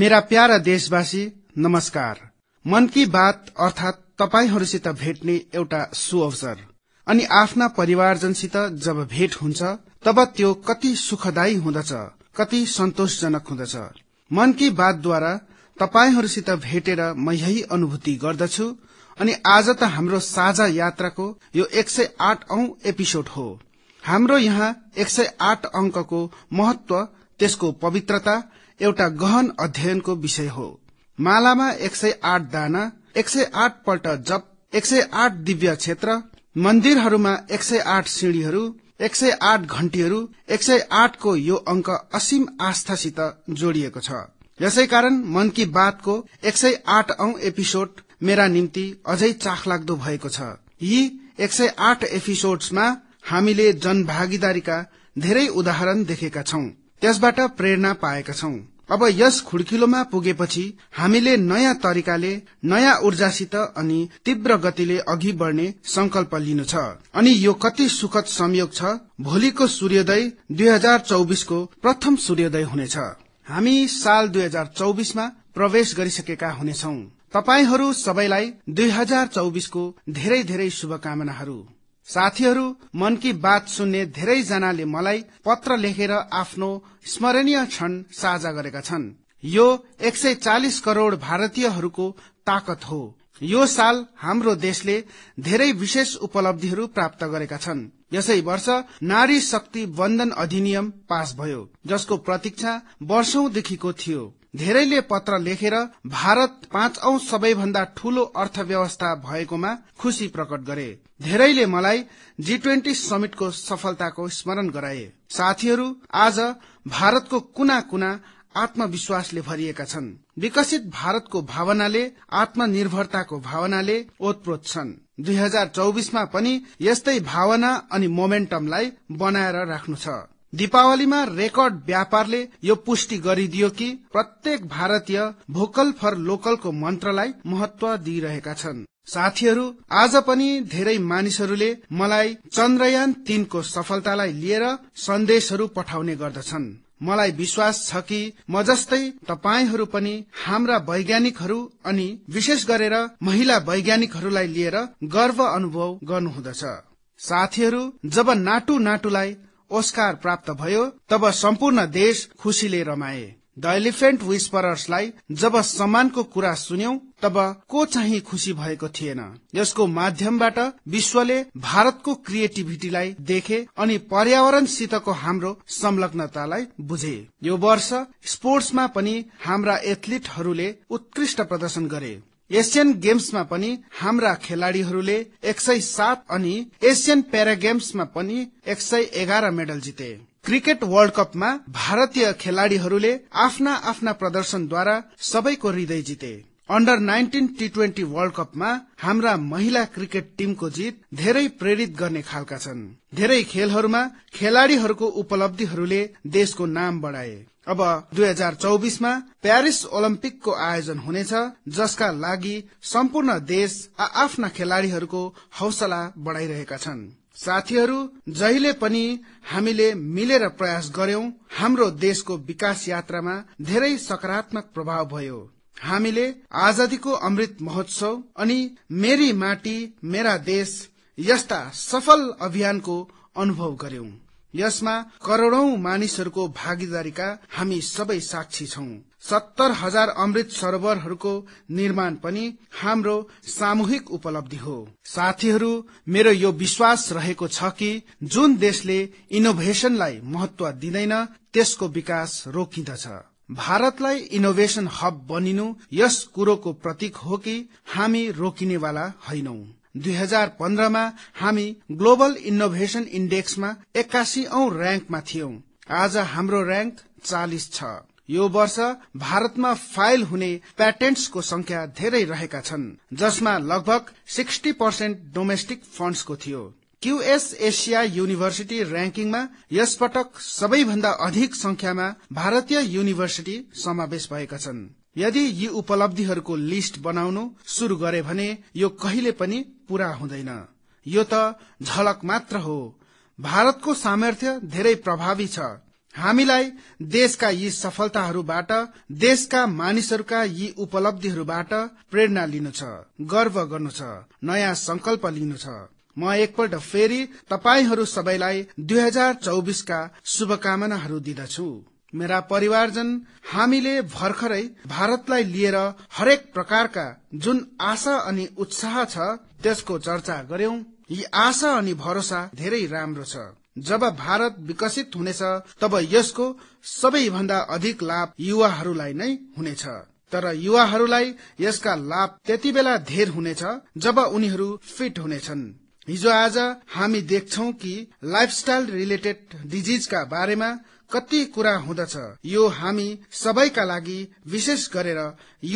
मेरा प्यारा देशवासी नमस्कार मन की बात अर्थात तपाईहरूसित भेट्ने एउटा सु अवसर अनि आफ्ना परिवारजनसित जब भेट हुन्छ तब त्यो कति सुखदायी हुँदछ कति सन्तोषजनक हुँदछ मन की बातद्वारा तपाईहरूसित भेटेर म यही अनुभूति गर्दछु अनि आज त हाम्रो साझा यात्राको यो एक सय आठ औं एपिसोड हो हाम्रो यहाँ एक सय आठ अङ्कको महत्व त्यसको पवित्रता एउटा गहन अध्ययनको विषय हो मालामा एक सय आठ दाना एक सय आठ पल्ट जप एक सय आठ दिव्य क्षेत्र मन्दिरहरूमा एक सय आठ सिँढीहरू एक सय आठ घण्टीहरू एक सय आठको यो अंक असीम आस्थासित जोडिएको छ यसै कारण मन की बातको एक सय आठ औ एपिसोड मेरा निम्ति अझै चाखलाग्दो भएको छ यी एक सय आठ एपिसोडमा हामीले जनभागीदारीका धेरै उदाहरण देखेका छौं त्यसबाट प्रेरणा पाएका छौं अब यस खुड्किलोमा पुगेपछि हामीले नयाँ तरिकाले नयाँ ऊर्जासित अनि तीव्र गतिले अघि बढ्ने संकल्प लिनु छ अनि यो कति सुखद संयोग छ भोलिको सूर्योदय दुई हजार चौबिसको प्रथम सूर्योदय हुनेछ हामी साल दुई हजार चौबिसमा प्रवेश गरिसकेका हुनेछौ तपाईहरू सबैलाई दुई हजार चौबिसको धेरै धेरै शुभकामनाहरू साथीहरू मन कि बात सुन्ने धेरै जनाले मलाई पत्र लेखेर आफ्नो स्मरणीय क्षण साझा गरेका छन् यो एक सय चालिस करोड़ भारतीयहरूको ताकत हो यो साल हाम्रो देशले धेरै विशेष उपलब्धिहरू प्राप्त गरेका छन् यसै वर्ष नारी शक्ति बन्धन अधिनियम पास भयो जसको प्रतीक्षा वर्षौंदेखिको थियो धेरैले पत्र लेखेर भारत पाँच औ सबैभन्दा ठूलो अर्थव्यवस्था भएकोमा खुशी प्रकट गरे धेरैले मलाई जी ट्वेन्टी समिटको सफलताको स्मरण गराए साथीहरू आज भारतको कुना कुना आत्मविश्वासले भरिएका छन् विकसित भारतको भावनाले आत्मनिर्भरताको भावनाले ओतप्रोत छन् दुई हजार पनि यस्तै भावना अनि मोमेन्टमलाई बनाएर राख्नु छ दीपावलीमा रेकर्ड व्यापारले यो पुष्टि गरिदियो कि प्रत्येक भारतीय भोकल फर लोकलको मन्त्रलाई महत्व दिइरहेका छन् साथीहरू आज पनि धेरै मानिसहरूले मलाई चन्द्रयान तीनको सफलतालाई लिएर सन्देशहरू पठाउने गर्दछन् मलाई विश्वास छ कि म जस्तै तपाईँहरू पनि हाम्रा वैज्ञानिकहरू अनि विशेष गरेर महिला वैज्ञानिकहरूलाई लिएर गर्व अनुभव गर्नुहुँदछ साथीहरू जब नाटु नाटुलाई ओस्कार प्राप्त भयो तब सम्पूर्ण देश खुशीले रमाए द एलिफेन्ट विस्परर्सलाई जब सम्मानको कुरा सुन्यौ तब को चाहिँ खुसी भएको थिएन यसको माध्यमबाट विश्वले भारतको क्रिएटिभिटीलाई देखे अनि पर्यावरणसितको हाम्रो संलग्नतालाई बुझे यो वर्ष स्पोर्ट्समा पनि हाम्रा एथलिटहरूले उत्कृष्ट प्रदर्शन गरे एसियन गेम्समा पनि हाम्रा खेलाड़ीहरूले एक सय सात अनि एसियन प्यारा गेम्समा पनि एक सय एघार मेडल जिते क्रिकेट वर्ल्ड कपमा भारतीय खेलाड़ीहरूले आफ्ना आफ्ना प्रदर्शनद्वारा सबैको हृदय जिते under nineteen T twenty world कपमा हाम्रा महिला क्रिकेट टीमको जित धेरै प्रेरित गर्ने खालका छन् धेरै खेलहरूमा खेलाड़ीहरूको उपलब्धिहरूले देशको नाम बढाए अब दुई हजार चौबिसमा प्यारिस ओलम्पिकको आयोजन हुनेछ जसका लागि सम्पूर्ण देश आ आफ्ना खेलाड़ीहरूको हौसला बढ़ाइरहेका छन् साथीहरू जहिले पनि हामीले मिलेर प्रयास गर्यौं हाम्रो देशको विकास यात्रामा धेरै सकारात्मक प्रभाव भयो हामीले आजादीको अमृत महोत्सव अनि मेरी माटी मेरा देश यस्ता सफल अभियानको अनुभव गर्यौं यसमा करोड़ौं मानिसहरूको भागीदारीका हामी सबै साक्षी छौं सत्तर हजार अमृत सरोवरहरूको निर्माण पनि हाम्रो सामूहिक उपलब्धि हो साथीहरू मेरो यो विश्वास रहेको छ कि जुन देशले इनोभेशनलाई महत्व दिँदैन त्यसको विकास रोकिँदछ भारतलाई इनोभेशन हब बनिनु यस कुरोको प्रतीक हो कि हामी रोकिनेवाला होइनौं दुई हजार पन्ध्रमा हामी ग्लोबल इनोभेसन इन्डेक्समा एक्कासी औं र्याङ्कमा थियौं आज हाम्रो र्याङ्क चालिस छ यो वर्ष भारतमा फाइल हुने प्याटेन्ट्सको संख्या धेरै रहेका छन् जसमा लगभग सिक्सटी पर्सेन्ट डोमेस्टिक फण्ड्सको थियो क्यूएस एसिया युनिभर्सिटी र्याङ्किङमा यसपटक सबैभन्दा अधिक संख्यामा भारतीय युनिभर्सिटी समावेश भएका छन् यदि यी उपलब्धिहरूको लिस्ट बनाउनु शुरू गरे भने यो कहिले पनि पूरा हुँदैन यो त झलक मात्र हो भारतको सामर्थ्य धेरै प्रभावी छ हामीलाई देशका यी सफलताहरूबाट देशका मानिसहरूका यी उपलब्धिहरूबाट प्रेरणा लिनु छ गर्व गर्नु छ नयाँ संकल्प लिनु छ म एकपल्ट फेरि तपाईहरू सबैलाई दुई हजार चौबिसका शुभकामनाहरू दिँदछु मेरा परिवारजन हामीले भर्खरै भारतलाई लिएर हरेक प्रकारका जुन आशा अनि उत्साह छ त्यसको चर्चा गर्यौं यी आशा अनि भरोसा धेरै राम्रो छ जब भारत विकसित हुनेछ तब यसको सबैभन्दा अधिक लाभ युवाहरूलाई नै हुनेछ तर युवाहरूलाई यसका लाभ त्यति बेला धेर हुनेछ जब उनीहरू फिट हुनेछन् हिजो आज हामी देख्छौ कि लाइफस्टाइल रिलेटेड डिजिजका बारेमा कति कुरा हुँदछ यो हामी सबैका लागि विशेष गरेर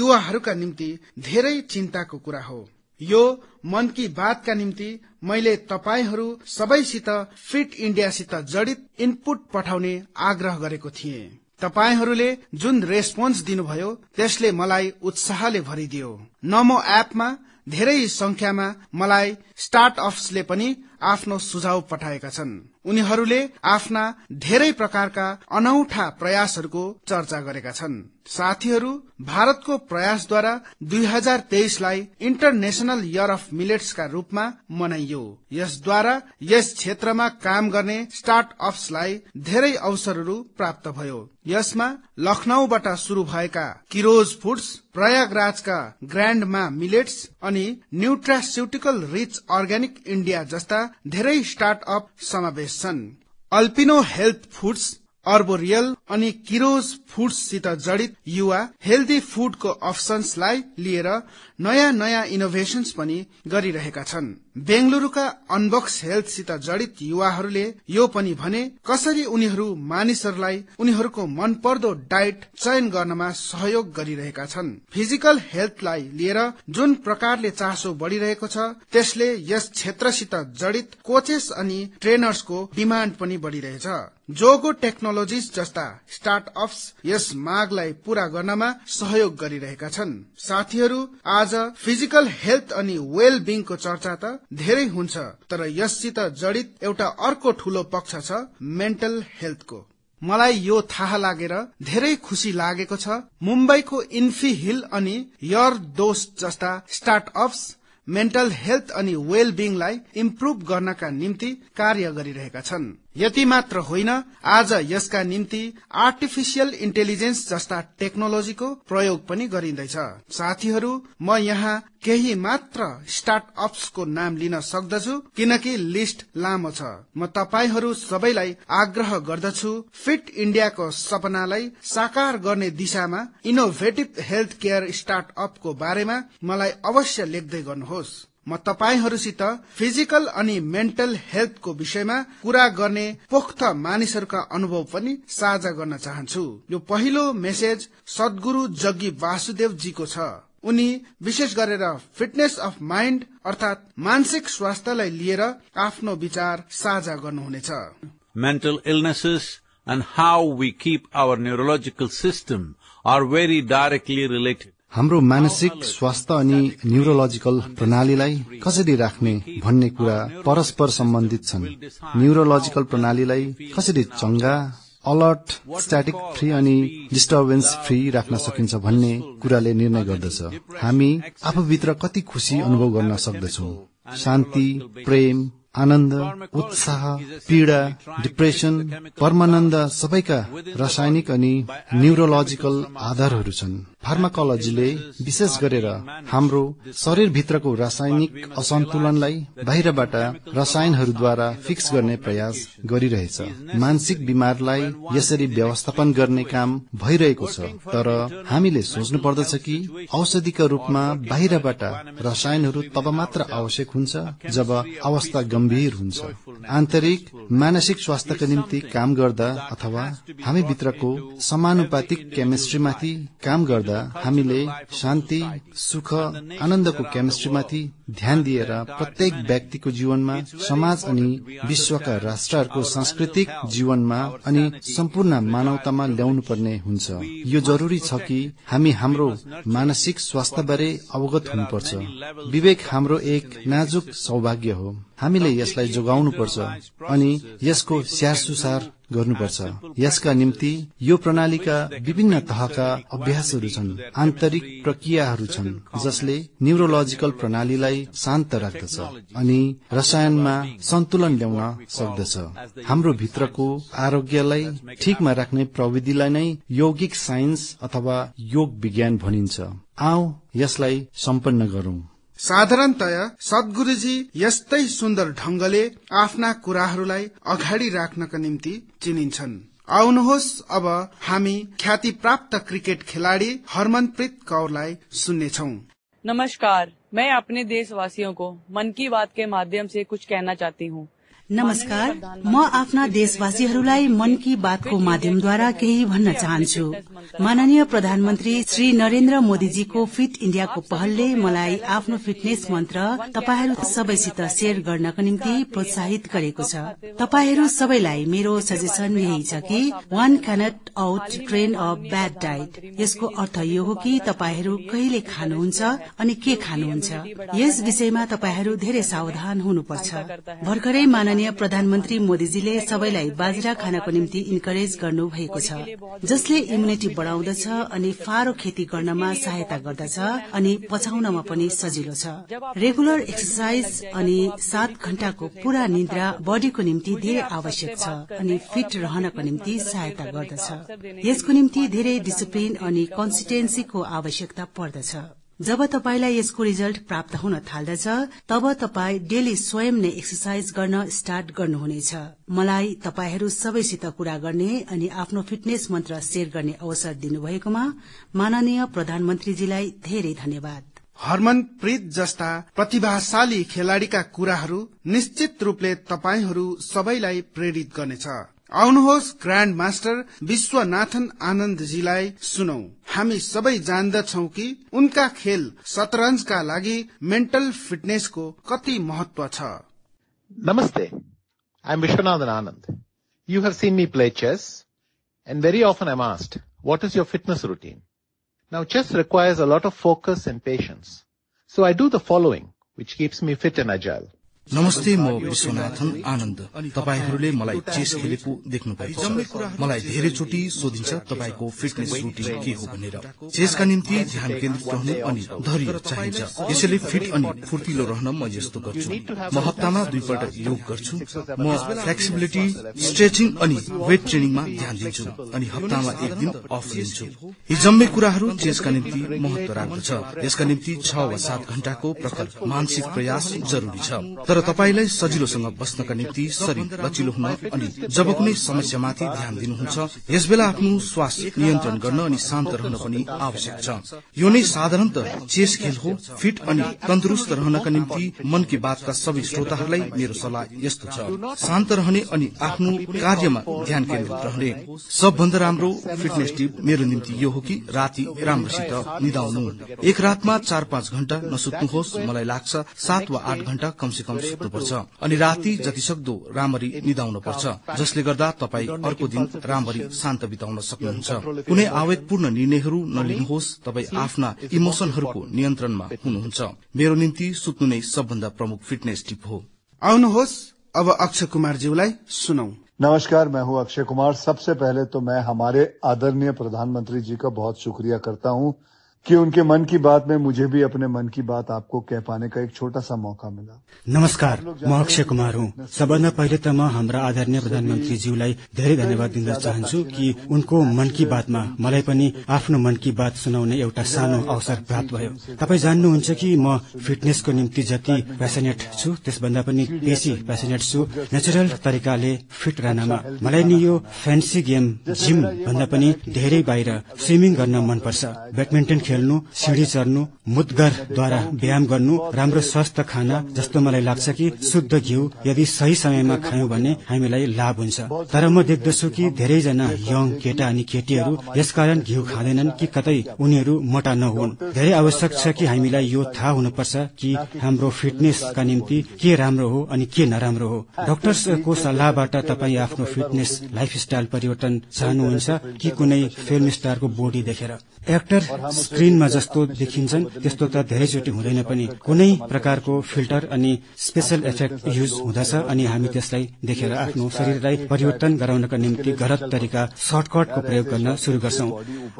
युवाहरूका निम्ति धेरै चिन्ताको कुरा हो यो मन की बातका निम्ति मैले तपाईहरू सबैसित फिट इण्डियासित जडित इनपुट पठाउने आग्रह गरेको थिए तपाईहरूले जुन रेस्पोन्स दिनुभयो त्यसले मलाई उत्साहले भरिदियो नमो एपमा धेरै संख्यामा मलाई स्टार्ट अप्सले पनि आफ्नो सुझाव पठाएका छन् उनीहरूले आफ्ना धेरै प्रकारका अनौठा प्रयासहरूको चर्चा गरेका छन् साथीहरू भारतको प्रयासद्वारा दुई हजार तेइसलाई इन्टरनेशनल इयर अफ मिलेट्सका रूपमा मनाइयो यसद्वारा यस क्षेत्रमा काम गर्ने स्टार्ट अप्सलाई धेरै अवसरहरू प्राप्त भयो यसमा लखनऊबाट शुरू भएका किरोज फुड्स प्रयागराजका ग्रान्डमा मिलेट्स अनि न्युट्रास्युटिकल रिच अर्ग्यानिक इण्डिया जस्ता धेरै स्टार्ट समावेश छन् अल्पिनो हेल्थ फुड्स अर्बोरियल अनि किरोज फुड्ससित जड़ित युवा हेल्दी फूडको अप्सन्सलाई लिएर नयाँ नयाँ इनोभेसन्स पनि गरिरहेका छन् बेंगलुरूका अनबक्स हेल्थसित जड़ित युवाहरूले यो पनि भने कसरी उनीहरू मानिसहरूलाई उनीहरूको मनपर्दो डायट चयन गर्नमा सहयोग गरिरहेका छन् फिजिकल हेल्थलाई लिएर जुन प्रकारले चासो बढ़िरहेको छ त्यसले यस क्षेत्रसित जड़ित कोचेस अनि ट्रेनर्सको डिमाण्ड पनि बढ़िरहेछ जोगो टेक्नोलोजी जस्ता स्टार्ट अप्स यस मागलाई पूरा गर्नमा सहयोग गरिरहेका छन् साथीहरू आज फिजिकल हेल्थ अनि वेल बिङको चर्चा त धेरै हुन्छ तर यससित जडित एउटा अर्को ठूलो पक्ष छ मेन्टल हेल्थको मलाई यो थाहा लागेर धेरै खुशी लागेको छ मुम्बईको इन्फी हिल अनि यर दोस जस्ता स्टार्ट अप्स मेन्टल हेल्थ अनि वेल बिङलाई इम्प्रुभ गर्नका निम्ति कार्य गरिरहेका छन् यति मात्र होइन आज यसका निम्ति आर्टिफिसियल इन्टेलिजेन्स जस्ता टेक्नोलोजीको प्रयोग पनि गरिँदैछ साथीहरू म यहाँ केही मात्र स्टार्ट अप्सको नाम लिन सक्दछु किनकि लिस्ट लामो छ म तपाईहरू सबैलाई आग्रह गर्दछु फिट इण्डियाको सपनालाई साकार गर्ने दिशामा इनोभेटिभ हेल्थ केयर स्टार्ट अपको बारेमा मलाई अवश्य लेख्दै गर्नुहोस् म तपाईँहरूसित फिजिकल अनि मेन्टल हेल्थको विषयमा कुरा गर्ने पोख्त मानिसहरूका अनुभव पनि साझा गर्न चाहन्छु यो पहिलो मेसेज सद्गुरू जग्गी वासुदेवजीको छ उनी विशेष गरेर फिटनेस अफ माइन्ड अर्थात मानसिक स्वास्थ्यलाई लिएर आफ्नो विचार साझा गर्नुहुनेछ mental illnesses and how we keep our neurological system are very directly related हाम्रो मानसिक स्वास्थ्य अनि न्युरोलोजिकल प्रणालीलाई कसरी राख्ने भन्ने कुरा परस्पर सम्बन्धित छन् न्युरोलोजिकल प्रणालीलाई कसरी चंगा अलर्ट स्ट्याटिक फ्री अनि डिस्टर्बेन्स फ्री राख्न सकिन्छ भन्ने कुराले निर्णय गर्दछ हामी आफूभित्र कति खुशी अनुभव गर्न सक्दछौ शान्ति प्रेम आनन्द उत्साह पीड़ा डिप्रेशन परमानन्द सबैका रासायनिक अनि न्युरोलोजिकल आधारहरू छन् फार्माकोलोजीले विशेष गरेर हाम्रो शरीरभित्रको रासायनिक असन्तुलनलाई बाहिरबाट रसायनहरूद्वारा फिक्स गर्ने प्रयास गरिरहेछ मानसिक बिमारलाई यसरी व्यवस्थापन गर्ने काम भइरहेको छ तर हामीले सोच्नु पर्दछ कि औषधिका रूपमा बाहिरबाट रसायनहरू तब मात्र आवश्यक हुन्छ जब अवस्था गम्भीर हुन्छ आन्तरिक मानसिक स्वास्थ्यको निम्ति काम गर्दा अथवा हामी भित्रको समानुपातिक केमिस्ट्रीमाथि काम गर्दा हामीले शान्ति सुख आनन्दको केमिस्ट्रीमाथि ध्यान दिएर प्रत्येक व्यक्तिको जीवनमा समाज अनि विश्वका राष्ट्रहरूको सांस्कृतिक जीवनमा अनि सम्पूर्ण मानवतामा ल्याउनु पर्ने हुन्छ यो जरूरी छ कि हामी हाम्रो मानसिक स्वास्थ्य बारे अवगत हुनुपर्छ विवेक हाम्रो एक नाजुक सौभाग्य हो हामीले यसलाई जोगाउनु पर्छ अनि यसको स्याहार सुसार गर्नुपर्छ यसका निम्ति यो प्रणालीका विभिन्न तहका अभ्यासहरू छन् आन्तरिक प्रक्रियाहरू छन् जसले न्युरोलोजिकल प्रणालीलाई शान्त राख्दछ अनि रसायनमा सन्तुलन ल्याउन सक्दछ हाम्रो भित्रको आरोग्यलाई ठिकमा राख्ने प्रविधिलाई नै यौगिक साइन्स अथवा योग विज्ञान भनिन्छ आऊ यसलाई सम्पन्न गरौं साधारणतया सद्गुरूजी यस्तै सुन्दर ढंगले आफ्ना कुराहरूलाई अगाडि राख्नका निम्ति चिनिन्छन् आउनुहोस् अब हामी ख्याति प्राप्त क्रिकेट खिलाड़ी हरमनप्रीत कौरलाई सुन्नेछौ नमस्कार मैं अपने देशवासियों को मन की बात के माध्यम से कुछ कहना चाहती हूँ नमस्कार म आफ्ना देशवासीहरूलाई मन की बातको माध्यमद्वारा केही भन्न चाहन्छु माननीय प्रधानमन्त्री श्री नरेन्द्र मोदीजीको फिट इण्डियाको पहलले मलाई आफ्नो फिटनेस मन्त्र तपाईँहरू सबैसित शेयर गर्नको निम्ति प्रोत्साहित गरेको छ तपाईँहरू सबैलाई मेरो सजेसन यही छ कि one cannot out train a bad diet यसको अर्थ यो हो कि तपाईँहरू कहिले खानुहुन्छ अनि के खानुहुन्छ यस विषयमा तपाईँहरू धेरै सावधान हुनुपर्छ भर्खरै माननीय माननीय प्रधानमन्त्री मोदीजीले सबैलाई बाजरा खानको निम्ति इन्करेज गर्नु भएको छ जसले इम्युनिटी बढ़ाउँदछ अनि फारो खेती गर्नमा सहायता गर्दछ अनि पछाउनमा पनि सजिलो छ रेगुलर एक्सर्साइज अनि सात घण्टाको पूरा निन्द्रा बडीको निम्ति धेरै आवश्यक छ अनि फिट रहनको निम्ति सहायता गर्दछ यसको निम्ति धेरै डिसिप्लिन अनि कन्सिस्टेन्सीको आवश्यकता पर्दछ जब तपाईँलाई यसको रिजल्ट प्राप्त हुन थाल्दछ तब तपाईँ डेली स्वयं नै एक्सर्साइज गर्न स्टार्ट गर्नुहुनेछ मलाई तपाईँहरू सबैसित कुरा गर्ने अनि आफ्नो फिटनेस मन्त्र शेयर गर्ने अवसर दिनुभएकोमा माननीय प्रधानमन्त्रीजीलाई धेरै धन्यवाद हरमनप्रीत जस्ता प्रतिभाशाली खेलाड़ीका कुराहरू निश्चित रूपले तपाईँहरू सबैलाई प्रेरित गर्नेछ आउनुहोस् ग्रान्ड मास्टर विश्वनाथन आनन्दजीलाई सुनौ हामी सबै जान्दछौ कि उनका खेल शतरन्जका लागि मेन्टल फिटनेसको कति महत्व छ नमस्ते I am Viswanathan Anand you have seen me play chess and very often am asked what is your fitness routine now chess requires a lot of focus and patience so I do the following which keeps me fit and agile नमस्ते म विश्वनाथन आनन्द तपाईँहरूले मलाई chess खेलेको देख्नु भएको मलाई धेरै चोटि सोधिन्छ तपाईँको फिटनेस रुटिन के हो भनेर चेसका निम्ति ध्यान केन्द्रित रहनु अनि धैर्य चाहिन्छ यसैले फिट अनि फुर्तिलो रहन म यस्तो गर्छु म हप्तामा दुईपल्ट योग गर्छु म फ्लेक्सिबिलिटी स्ट्रेचिङ अनि वेट ट्रेनिङमा ध्यान दिन्छु अनि हप्तामा एक दिन अफ लिन्छु यी जम्मै कुराहरू चेसका निम्ति महत्व राख्दछ यसका निम्ति छ वा सात घण्टाको प्रखर मानसिक प्रयास जरूरी छ तर तपाईँलाई सजिलोसँग बस्नका निम्ति शरीर लचिलो हुन अनि जब कुनै समस्यामाथि ध्यान दिनुहुन्छ यसबेला आफ्नो श्वास नियन्त्रण गर्न अनि शान्त रहन पनि आवश्यक छ यो नै साधारणत चेस खेल हो फिट अनि तन्दुरुस्त रहनका निम्ति मन की बातका सबै श्रोताहरूलाई मेरो सल्लाह यस्तो छ शान्त रहने अनि आफ्नो कार्यमा ध्यान केन्द्रित रहने सबभन्दा राम्रो फिटनेस टिप मेरो निम्ति यो हो कि राति राम्रोसित निधाउनु एक रातमा चार पाँच घण्टा नसुत्नुहोस् मलाई लाग्छ सात वा आठ घण्टा कमसे कम सुत्नुपर्छ अनि राति जति सक्दो राम्ररी निधाउनु पर्छ जसले गर्दा तपाईँ अर्को दिन राम्ररी शान्त बिताउन सक्नुहुन्छ कुनै आवेदपूर्ण निर्णयहरू नलिनुहोस् तपाईँ आफ्ना इमोसनहरूको नियन्त्रणमा हुनुहुन्छ मेरो निम्ति सुत्नु नै सबभन्दा प्रमुख फिटनेस टिप हो आउनुहोस् अब अक्षय कुमार ज्यूलाई सुनौ नमस्कार मैं हूं अक्षय कुमार सबसे पहले तो मैं हमारे आदरणीय प्रधानमंत्री जी का बहुत शुक्रिया करता हूं कि उनके मन की बात में मुझे भी अपने मन की बात आपको कह पाने का एक छोटा सा मौका मिला नमस्कार म अक्षय कुमार हुँ सबभन्दा पहिले त म हाम्रा आदरणीय प्रधानमन्त्रीज्यूलाई धेरै धन्यवाद दिन चाहन्छु कि उनको मन की बातमा मलाई पनि आफ्नो मन की बात सुनाउने एउटा सानो अवसर प्राप्त भयो तपाईँ जान्नुहुन्छ कि म फिटनेसको निम्ति जति पेसनेट छु त्यसभन्दा पनि बेसी पेसनेट छु नेचुरल तरिकाले फिट रहनमा मलाई नि यो फ्यान्सी गेम जिम भन्दा पनि धेरै बाहिर स्विमिङ गर्न मनपर्छ ब्याडमिन्टन खेल्नु सिँढी चढ्नु मुद्गरद्वारा व्यायाम गर्नु राम्रो स्वस्थ खाना जस्तो मलाई लाग्छ कि शुद्ध घिउ यदि सही समयमा खायौँ भने हामीलाई लाभ हुन्छ तर म देख्दछु कि धेरैजना यङ केटा अनि केटीहरू यसकारण घिउ खाँदैनन् कि कतै उनीहरू मोटा नहुन् धेरै आवश्यक छ कि हामीलाई यो थाहा हुनुपर्छ कि हाम्रो फिटनेसका निम्ति के राम्रो हो अनि के नराम्रो हो डाक्टर्सको सल्लाहबाट तपाईँ आफ्नो फिटनेस लाइफस्टाइल परिवर्तन चाहनुहुन्छ कि कुनै फिल्म स्टारको बोडी देखेर एक्टर स्क्रिनमा जस्तो देखिन्छन् त्यस्तो त धेरैचोटि हुँदैन पनि कुनै प्रकारको फिल्टर अनि स्पेसल इफेक्ट युज हुँदछ अनि हामी त्यसलाई देखेर आफ्नो शरीरलाई परिवर्तन गराउनका निम्ति गलत तरिका सर्टकटको प्रयोग गर्न शुरू गर्छौ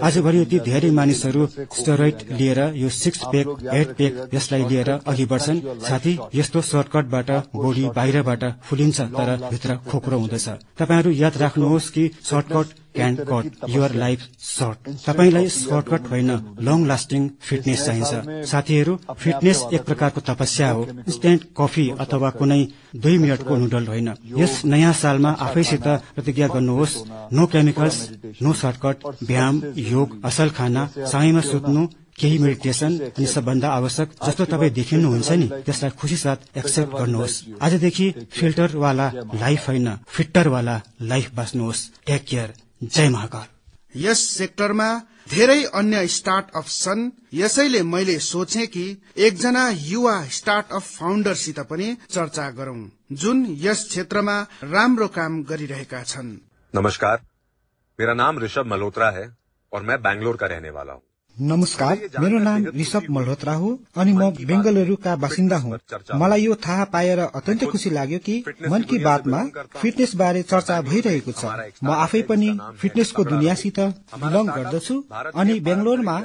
आजभरि यति धेरै मानिसहरू स्टेरोइड लिएर यो सिक्स पेक एट पेक यसलाई लिएर अघि बढ्छन् साथी यस्तो सर्टकटबाट बोडी बाहिरबाट फुलिन्छ तर भित्र खोक्रो हुँदछ तपाईँहरू याद राख्नुहोस् कि shortcut can cut your life short तपाईँलाई सर्टकट होइन लङ लास्टिङ फिटनेस चाहिन्छ साथीहरू फिटनेस एक प्रकारको तपस्या हो इन्स्ट्यान्ट कफी अथवा कुनै दुई मिनटको नुडल होइन यस नयाँ सालमा आफैसित प्रतिज्ञा गर्नुहोस् नो केमिकल्स नो सर्टकट व्यायाम योग असल खाना समयमा सुत्नु केही मेडिटेसन अनि सबभन्दा आवश्यक जस्तो तपाईँ देखिनुहुन्छ नि त्यसलाई खुसी साथ एक्सेप्ट गर्नुहोस् आजदेखि फिल्टर वाला लाइफ होइन वाला लाइफ बाँच्नुहोस् टेक केयर जय महाकाल यस सेक्टरमा धेरै अन्य स्टार्टअप छन् यसैले मैले सोचे कि एकजना युवा स्टार्ट स्टार्टअप फाउन्डरसित पनि चर्चा गरौं जुन यस क्षेत्रमा राम्रो काम गरिरहेका छन् नमस्कार मेरा नाम ऋषभ मल्होत्रा है और मैं बैंगलोर का रहने वाला हूँ नमस्कार मेरो नाम ऋषभ मल्होत्रा हो अनि म बेंगलुरूका बासिन्दा हुँ मलाई यो थाहा पाएर अत्यन्त खुसी लाग्यो कि मन की बातमा फिटनेस बारे चर्चा भइरहेको छ म आफै पनि फिटनेसको दुनियाँसित बिलङ गर्दछु अनि बेङ्गलोरमा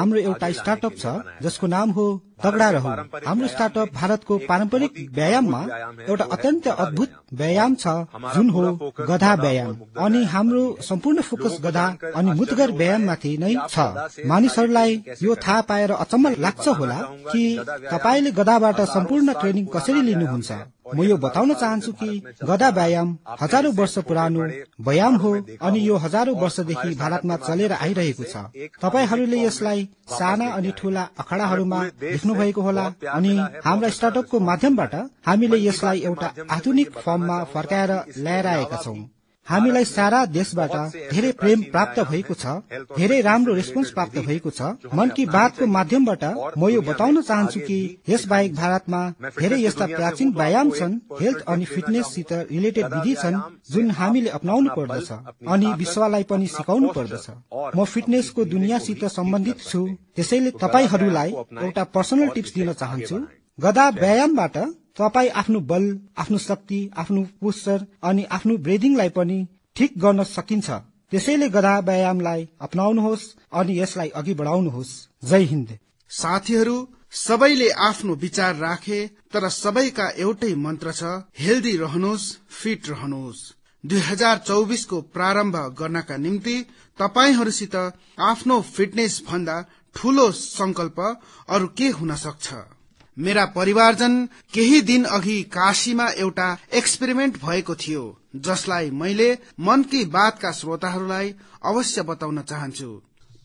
हाम्रो एउटा स्टार्टअप छ जसको नाम हो तगड़ा रहौ हाम्रो स्टार्टअप भारतको पारम्परिक व्यायाममा एउटा अत्यन्त अद्भुत व्यायाम छ जुन हो गधा व्यायाम अनि हाम्रो सम्पूर्ण फोकस गधा अनि मुतगर माथि नै छ मानिसहरूलाई यो थाहा पाएर अचम्म लाग्छ होला कि तपाईँले गधाबाट सम्पूर्ण ट्रेनिङ कसरी लिनुहुन्छ म यो बताउन चाहन्छु कि गदा व्यायाम हजारौं वर्ष पुरानो व्यायाम हो अनि यो हजारौं वर्षदेखि भारतमा चलेर आइरहेको छ तपाईँहरूले यसलाई साना अनि ठूला अखड़ाहरूमा देख्नु भएको होला अनि हाम्रा स्टार्टअपको माध्यमबाट हामीले यसलाई एउटा आधुनिक फर्ममा फर्काएर ल्याएर आएका छौं हामीलाई सारा देशबाट धेरै प्रेम प्राप्त भएको छ धेरै राम्रो रेस्पोन्स प्राप्त भएको छ मन कि बातको माध्यमबाट म यो बताउन चाहन्छु कि यस बाहेक भारतमा धेरै यस्ता प्राचीन व्यायाम छन् हेल्थ अनि फिटनेस फिटनेससित रिलेटेड विधि छन् जुन हामीले अप्नाउनु पर्दछ अनि विश्वलाई पनि सिकाउनु पर्दछ म फिटनेसको दुनियाँसित सम्बन्धित छु त्यसैले तपाईँहरूलाई एउटा पर्सनल टिप्स दिन चाहन्छु गदा व्यायामबाट तपाईँ आफ्नो बल आफ्नो शक्ति आफ्नो पोस्चर अनि आफ्नो ब्रिदिङलाई पनि ठिक गर्न सकिन्छ त्यसैले गधा व्यायामलाई अपनाउनुहोस् अनि यसलाई अघि बढाउनुहोस् जय हिन्द साथीहरू सबैले आफ्नो विचार राखे तर सबैका एउटै मन्त्र छ हेल्दी रहनुहोस् फिट रहनुहोस् दुई हजार चौबिसको प्रारम्भ गर्नका निम्ति तपाईँहरूसित आफ्नो फिटनेस भन्दा ठूलो संकल्प अरू के हुन सक्छ मेरा परिवारजन केही दिन अघि काशीमा एउटा एक्सपेरिमेन्ट भएको थियो जसलाई मैले मन कि बातका श्रोताहरूलाई अवश्य बताउन चाहन्छु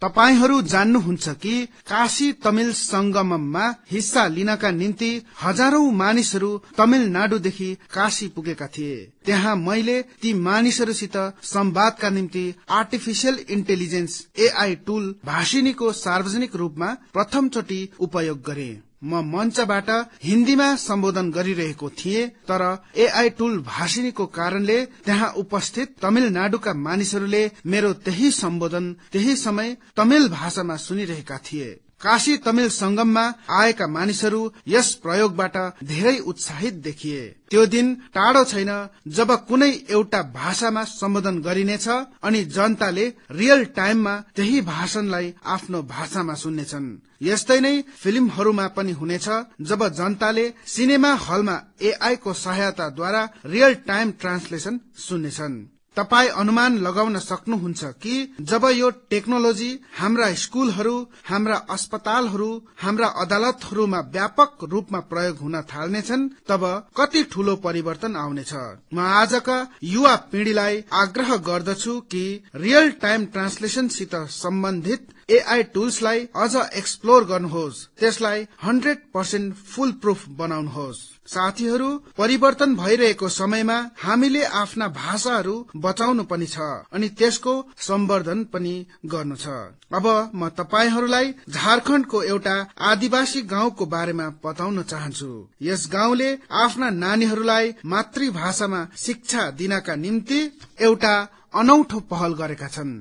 तपाईहरू जान्नुहुन्छ कि काशी तमिल संगममा हिस्सा लिनका निम्ति हजारौं मानिसहरू तमिलनाडुदेखि काशी पुगेका थिए त्यहाँ मैले ती मानिसहरूसित सम्वादका निम्ति आर्टिफिसियल इन्टेलिजेन्स एआई टूल भाषिनीको सार्वजनिक रूपमा प्रथमचोटि उपयोग गरे म मञ्चबाट हिन्दीमा सम्बोधन गरिरहेको थिए तर एआई टुल भाषिनीको कारणले त्यहाँ उपस्थित तमिलनाडुका मानिसहरूले मेरो त्यही सम्बोधन त्यही समय तमिल भाषामा सुनिरहेका थिए काशी तमिल संगममा आएका मानिसहरू यस प्रयोगबाट धेरै उत्साहित देखिए त्यो दिन टाढो छैन जब कुनै एउटा भाषामा सम्बोधन गरिनेछ अनि जनताले रियल टाइममा त्यही भाषणलाई आफ्नो भाषामा सुन्नेछन् यस्तै नै फिल्महरूमा पनि हुनेछ जब जनताले सिनेमा हलमा एआई को सहायताद्वारा रियल टाइम ट्रान्सलेसन सुन्नेछन् तपाई अनुमान लगाउन सक्नुहुन्छ कि जब यो टेक्नोलोजी हाम्रा स्कूलहरू हाम्रा अस्पतालहरू हाम्रा अदालतहरूमा व्यापक रूपमा प्रयोग हुन थाल्नेछन् तब कति ठूलो परिवर्तन आउनेछ म आजका युवा पिढ़ीलाई आग्रह गर्दछु कि रियल टाइम ट्रान्सलेसनसित सम्बन्धित एआई टुल्सलाई अझ एक्सप्लोर गर्नुहोस् त्यसलाई हन्ड्रेड पर्सेन्ट फुल प्रुफ बनाउनुहोस् साथीहरू परिवर्तन भइरहेको समयमा हामीले आफ्ना भाषाहरू बचाउनु पनि छ अनि त्यसको सम्वर्धन पनि गर्नु छ अब म तपाईँहरूलाई झारखण्डको एउटा आदिवासी गाउँको बारेमा बताउन चाहन्छु यस गाउँले आफ्ना नानीहरूलाई मातृभाषामा शिक्षा दिनका निम्ति एउटा अनौठो पहल गरेका छन्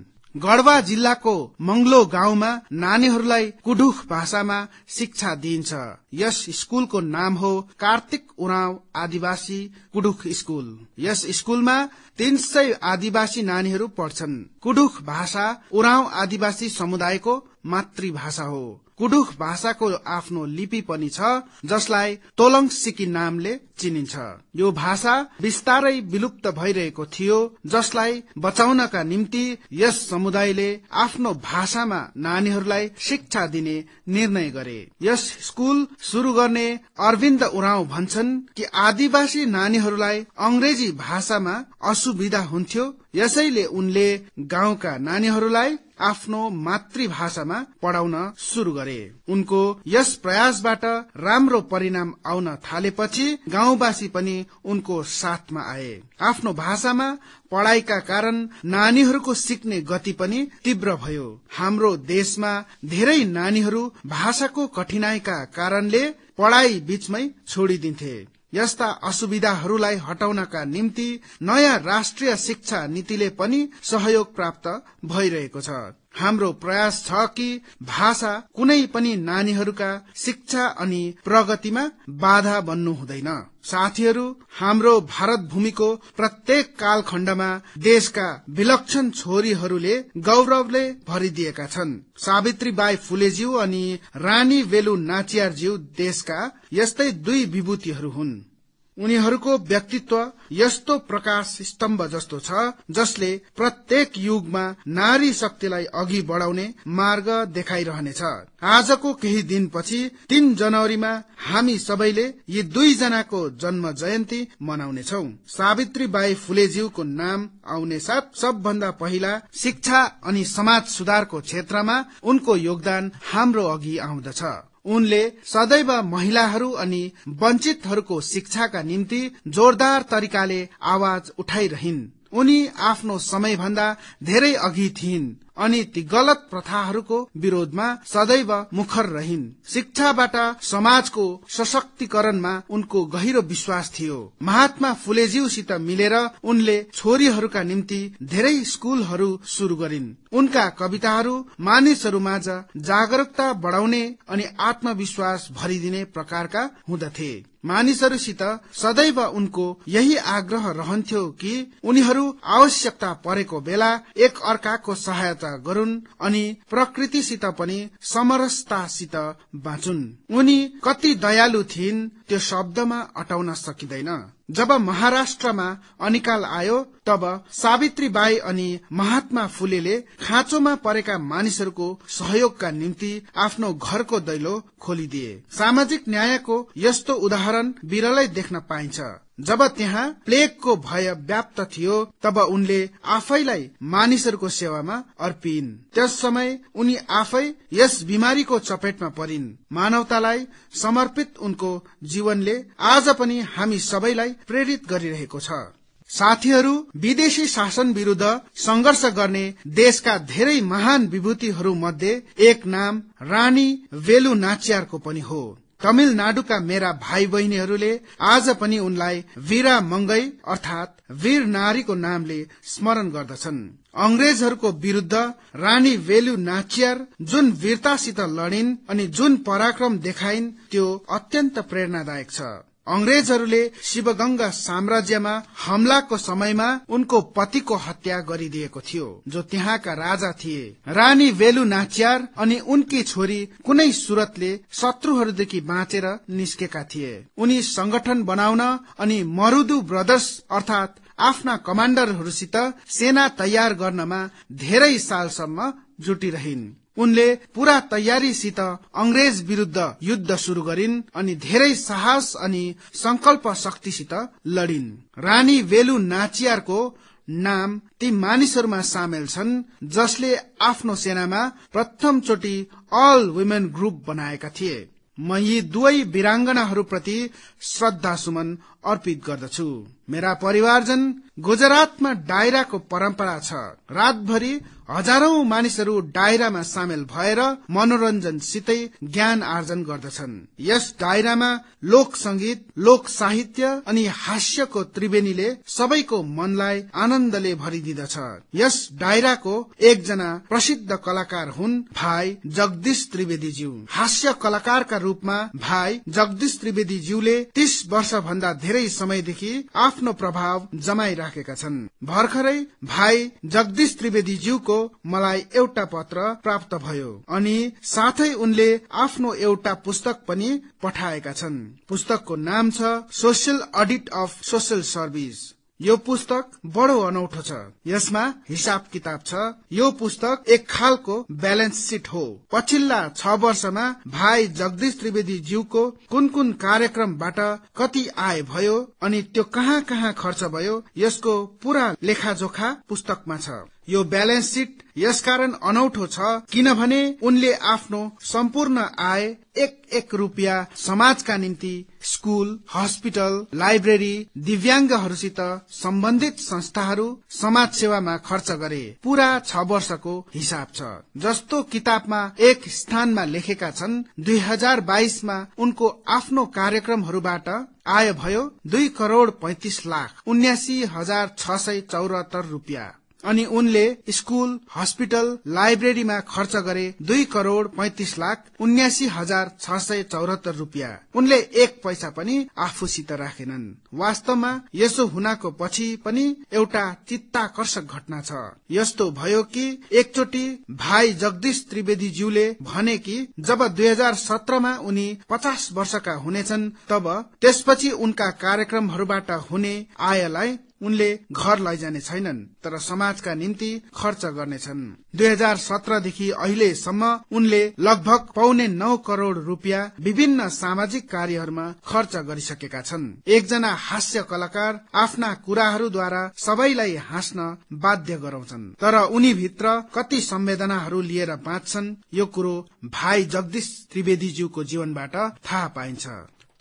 गढवा जिल्लाको मंगलो गाउँमा नानीहरूलाई कुडुख भाषामा शिक्षा दिइन्छ यस स्कूलको नाम हो कार्तिक उराव आदिवासी कुडुख स्कूल यस स्कूलमा तीन सय आदिवासी नानीहरू पढ्छन् कुडुख भाषा उराव आदिवासी समुदायको मातृभाषा हो कुडुख भाषाको आफ्नो लिपि पनि छ जसलाई तोलङ सिकी नामले चिनिन्छ यो भाषा बिस्तारै विलुप्त भइरहेको थियो जसलाई बचाउनका निम्ति यस समुदायले आफ्नो भाषामा नानीहरूलाई शिक्षा दिने निर्णय गरे यस स्कूल शुरू गर्ने अरविन्द उराव भन्छन् कि आदिवासी नानीहरूलाई अंग्रेजी भाषामा असुविधा हुन्थ्यो यसैले उनले गाउँका नानीहरूलाई आफ्नो मातृभाषामा पढाउन शुरू गरे उनको यस प्रयासबाट राम्रो परिणाम आउन थालेपछि गाउँवासी पनि उनको साथमा आए आफ्नो भाषामा पढ़ाइका कारण नानीहरूको सिक्ने गति पनि तीव्र भयो हाम्रो देशमा धेरै नानीहरू भाषाको कठिनाईका कारणले पढ़ाई बीचमै छोडिदिन्थे यस्ता असुविधाहरूलाई हटाउनका निम्ति नयाँ राष्ट्रिय शिक्षा नीतिले पनि सहयोग प्राप्त भइरहेको छ हाम्रो प्रयास छ कि भाषा कुनै पनि नानीहरूका शिक्षा अनि प्रगतिमा बाधा बन्नु हुँदैन साथीहरू हाम्रो भारत भूमिको प्रत्येक कालखण्डमा देशका विलक्षण छोरीहरूले गौरवले भरिदिएका छन् बाई फुलेज्यू अनि रानी वेलु नाचियारज्यू देशका यस्तै दुई विभूतिहरू हुन् उनीहरूको व्यक्तित्व यस्तो प्रकाश स्तम्भ जस्तो छ जसले प्रत्येक युगमा नारी शक्तिलाई अघि बढाउने मार्ग देखाइरहनेछ आजको केही दिनपछि तीन जनवरीमा हामी सबैले यी दुईजनाको जन्म जयन्ती मनाउनेछौ सावित्री बाई फुलेज्यूको नाम आउने साथ सबभन्दा पहिला शिक्षा अनि समाज सुधारको क्षेत्रमा उनको योगदान हाम्रो अघि आउँदछ उनले सदैव महिलाहरू अनि वञ्चितहरूको शिक्षाका निम्ति जोरदार तरिकाले आवाज उठाइरहन् उनी आफ्नो समय भन्दा धेरै अघि थिइन् अनि ती गलत प्रथाहरूको विरोधमा सदैव मुखर रहिन् शिक्षाबाट समाजको सशक्तिकरणमा उनको गहिरो विश्वास थियो महात्मा फुलेज्यूसित मिलेर उनले छोरीहरूका निम्ति धेरै स्कूलहरू शुरू गरिन् उनका कविताहरू मानिसहरूमाझ जागरूकता बढाउने अनि आत्मविश्वास भरिदिने प्रकारका हुँदथे मानिसहरूसित सदैव उनको यही आग्रह रहन्थ्यो कि उनीहरू आवश्यकता परेको बेला एक अर्काको सहायता गरून् अनि प्रकृतिसित पनि समरसतासित बाँचुन् उनी कति दयालु थिइन् त्यो शब्दमा अटाउन सकिँदैन जब महाराष्ट्रमा अनिकाल आयो तब सावित्री बाई अनि महात्मा फुलेले खाँचोमा परेका मानिसहरूको सहयोगका निम्ति आफ्नो घरको दैलो खोलिदिए सामाजिक न्यायको यस्तो उदाहरण विरलै देख्न पाइन्छ जब त्यहाँ प्लेगको भय व्याप्त थियो तब उनले आफैलाई मानिसहरूको सेवामा अर्पिन् त्यस समय उनी आफै यस बिमारीको चपेटमा परिन् मानवतालाई समर्पित उनको जीवनले आज पनि हामी सबैलाई प्रेरित गरिरहेको छ साथीहरू विदेशी शासन विरूद्ध संघर्ष गर्ने देशका धेरै महान विभूतिहरू मध्ये एक नाम रानी वेलु नाच्यारको पनि हो तमिलनाडुका मेरा भाइ बहिनीहरूले आज पनि उनलाई वीरा मंगई अर्थात वीर नारीको नामले स्मरण गर्दछन् अंग्रेजहरूको विरूद्ध रानी वेलु नाचियर जुन वीरतासित लडिन् अनि जुन पराक्रम देखाइन् त्यो अत्यन्त प्रेरणादायक छ अंग्रेजहरूले शिवगंगा साम्राज्यमा हमलाको समयमा उनको पतिको हत्या गरिदिएको थियो जो त्यहाँका राजा थिए रानी वेलु नाच्यार अनि उनकी छोरी कुनै सुरतले शत्रुहरूदेखि बाँचेर निस्केका थिए उनी संगठन बनाउन अनि मरुदु ब्रदर्स अर्थात आफ्ना कमाण्डरहरूसित सेना तयार गर्नमा धेरै सालसम्म जुटिरहन् उनले पूरा तयारीसित अंग्रेज विरूद्ध युद्ध शुरू गरिन् अनि धेरै साहस अनि संकल्प शक्तिसित लडिन् रानी वेलु नाचियारको नाम ती मानिसहरूमा सामेल छन् जसले आफ्नो सेनामा प्रथम चोटि अल वुमेन ग्रुप बनाएका थिए म यी दुवै वीरांगनाहरूप्रति श्रद्धा सुमन अर्पित गर्दछु मेरा परिवारजन गुजरातमा डायराको परम्परा छ रातभरि हजारौं मानिसहरू डायरामा सामेल भएर सितै ज्ञान आर्जन गर्दछन् यस डायरामा लोक संगीत लोक साहित्य अनि हास्यको त्रिवेणीले सबैको मनलाई आनन्दले भरिदिदछ यस डायराको एकजना प्रसिद्ध कलाकार हुन् भाइ जगदीश त्रिवेदीज्यू हास्य कलाकारका रूपमा भाइ जगदीश त्रिवेदीज्यूले तीस वर्ष भन्दा धेरै धेरै समयदेखि आफ्नो प्रभाव जमाइराखेका छन् भर्खरै भाइ जगदीश त्रिवेदीज्यूको मलाई एउटा पत्र प्राप्त भयो अनि साथै उनले आफ्नो एउटा पुस्तक पनि पठाएका छन् पुस्तकको नाम छ social audit of social service यो पुस्तक बडो अनौठो छ यसमा हिसाब किताब छ यो पुस्तक एक खालको ब्यालेन्स सिट हो पछिल्ला छ वर्षमा भाइ जगदीश त्रिवेदी ज्यूको कुन कुन कार्यक्रमबाट कति आय भयो अनि त्यो कहाँ कहाँ खर्च भयो यसको पूरा लेखाजोखा पुस्तकमा छ यो ब्यालेन्स सिट यसकारण अनौठो छ किनभने उनले आफ्नो सम्पूर्ण आय एक एक रुपियाँ समाजका निम्ति स्कूल हस्पिटल लाइब्रेरी दिव्याङ्गहरूसित सम्बन्धित संस्थाहरू समाज सेवामा खर्च गरे पूरा छ वर्षको हिसाब छ जस्तो किताबमा एक स्थानमा लेखेका छन् दुई हजार बाइसमा उनको आफ्नो कार्यक्रमहरूबाट आय भयो दुई करोड़ पैतिस लाख उन्यासी हजार छ सय चौरात्तर रुपियाँ अनि उनले स्कूल हस्पिटल लाइब्रेरीमा खर्च गरे दुई करोड़ पैतिस लाख उन्यासी हजार छ सय चौरात्तर रूपियाँ उनले एक पैसा पनि आफूसित राखेनन् वास्तवमा यसो हुनाको पछि पनि एउटा चित्ताकर्षक घटना छ यस्तो भयो कि एकचोटि भाइ जगदीश त्रिवेदीज्यूले भने कि जब दुई हजार सत्रमा उनी पचास वर्षका हुनेछन् तब त्यसपछि उनका कार्यक्रमहरूबाट हुने आयलाई उनले घर लैजाने छैनन् तर समाजका निम्ति खर्च गर्नेछन् दुई हजार सत्रदेखि अहिलेसम्म उनले लगभग पाउने नौ करोड़ रूपियाँ विभिन्न सामाजिक कार्यहरूमा खर्च गरिसकेका छन् एकजना हास्य कलाकार आफ्ना कुराहरूद्वारा सबैलाई हाँस्न बाध्य गराउँछन् तर उनी भित्र कति संवेदनाहरू लिएर बाँच्छन् यो कुरो भाइ जगदीश त्रिवेदीज्यूको जीवनबाट थाहा पाइन्छ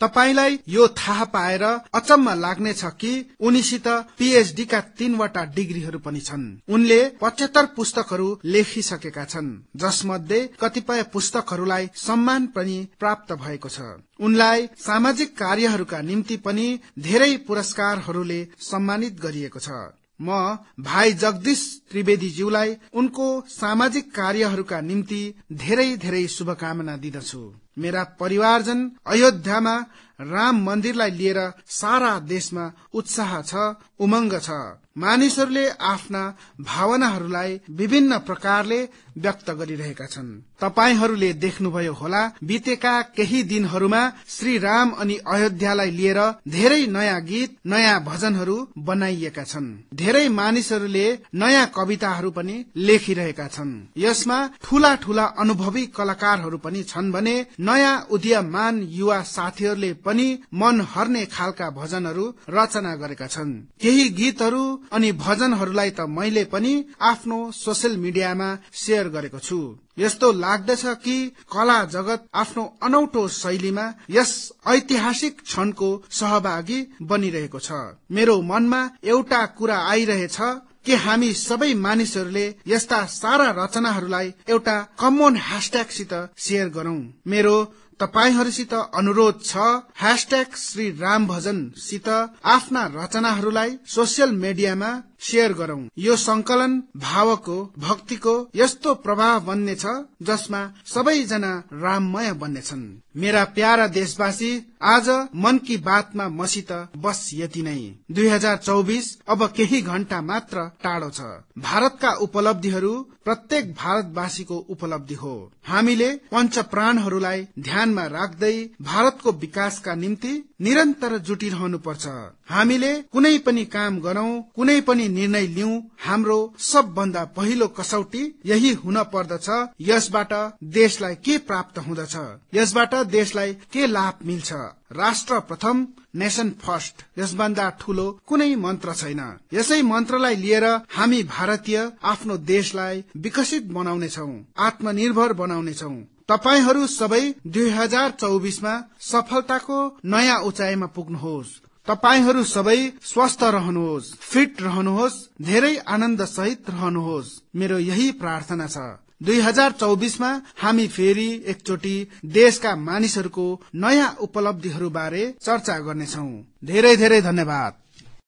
तपाईलाई यो थाहा पाएर अचम्म लाग्नेछ कि उनीसित पीएचडी का तीनवटा डिग्रीहरू पनि छन् उनले पचहत्तर पुस्तकहरू लेखिसकेका छन् जसमध्ये कतिपय पुस्तकहरूलाई सम्मान पनि प्राप्त भएको छ उनलाई सामाजिक कार्यहरूका निम्ति पनि धेरै पुरस्कारहरूले सम्मानित गरिएको छ म भाइ जगदीश त्रिवेदीज्यूलाई उनको सामाजिक कार्यहरूका निम्ति धेरै धेरै शुभकामना दिदछु मेरा परिवारजन अयोध्यामा राम मन्दिरलाई लिएर सारा देशमा उत्साह छ उमंग छ मानिसहरूले आफ्ना भावनाहरूलाई विभिन्न प्रकारले व्यक्त गरिरहेका छन् तपाईहरूले देख्नुभयो होला बितेका केही दिनहरूमा श्री राम अनि अयोध्यालाई लिएर धेरै नयाँ गीत नयाँ भजनहरू बनाइएका छन् धेरै मानिसहरूले नयाँ कविताहरू पनि लेखिरहेका छन् यसमा ठूला ठूला अनुभवी कलाकारहरू पनि छन् भने नयाँ उदीयमान युवा साथीहरूले पनि मन हर्ने खालका भजनहरू रचना गरेका छन् केही गीतहरू अनि भजनहरूलाई त मैले पनि आफ्नो सोसियल मिडियामा शेयर गरेको छु यस्तो लाग्दछ कि कला जगत आफ्नो अनौठो शैलीमा यस ऐतिहासिक क्षणको सहभागी बनिरहेको छ मेरो मनमा एउटा कुरा आइरहेछ कि हामी सबै मानिसहरूले यस्ता सारा रचनाहरूलाई एउटा कमन ह्यासट्यागसित शेयर गरौं मेरो तपाईँहरूसित अनुरोध छ ह्यासट्याग श्री राम भजनसित आफ्ना रचनाहरूलाई सोसियल मीडियामा शेयर गरौ यो संकलन भावको भक्तिको यस्तो प्रभाव बन्नेछ जसमा सबैजना राममय बन्नेछन् मेरा प्यारा देशवासी आज मन की बातमा मसित बस यति नै दुई हजार चौबिस अब केही घण्टा मात्र टाढो छ भारतका उपलब्धिहरू प्रत्येक भारतवासीको उपलब्धि हो हामीले पञ्च प्राणहरूलाई ध्यानमा राख्दै भारतको विकासका निम्ति निरन्तर जुटिरहनु पर्छ हामीले कुनै पनि काम गरौं कुनै पनि निर्णय लिऊ हाम्रो सबभन्दा पहिलो कसौटी यही हुन पर्दछ यसबाट देशलाई के प्राप्त हुँदछ यसबाट देशलाई के लाभ मिल्छ राष्ट्र प्रथम नेसन फर्स्ट यसभन्दा ठूलो कुनै मन्त्र छैन यसै मन्त्रलाई लिएर हामी भारतीय आफ्नो देशलाई विकसित बनाउनेछौ आत्मनिर्भर बनाउनेछौ तपाईँहरू सबै दुई हजार चौबिसमा सफलताको नयाँ उचाइमा पुग्नुहोस् तपाईहरू सबै स्वस्थ रहनुहोस् फिट रहनुहोस् धेरै आनन्द सहित रहनुहोस् मेरो यही प्रार्थना छ दुई हजार चौबिसमा हामी फेरि एकचोटि देशका मानिसहरूको नयाँ उपलब्धिहरू बारे चर्चा गर्नेछौ धेरै धेरै धन्यवाद